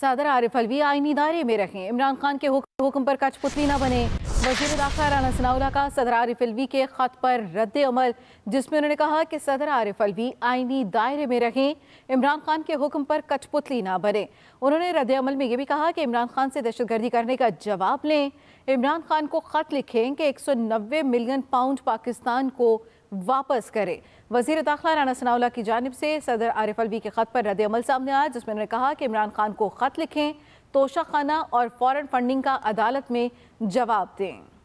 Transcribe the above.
सदर आरिफ अलवी आईनी दायरे में रखें इमरान खान के हुक्म पर कचपुतली न बने वजीर दाखिला राना सनाउला का सदर आरिफ अलवी के ख़त पर रद्द अमल जिसमें उन्होंने कहा कि सदर आरिफ अलवी आइनी दायरे में रहें इमरान खान के हुक्म पर कठपुतली ना बने उन्होंने रद्द अमल में ये भी कहा कि इमरान खान से दहशतगर्दी करने का जवाब लें इमरान खान को ख़त लिखें कि एक सौ नब्बे मिलियन पाउंड पाकिस्तान को वापस करें वजीर दाखिला राना सनाउला की जानब से सदर आरिफ अलवी के ख़त पर रद्द अमल सामने आया जिसमें उन्होंने कहा कि इमरान खान को ख़त लिखें तोशाखाना और फॉरेन फंडिंग का अदालत में जवाब दें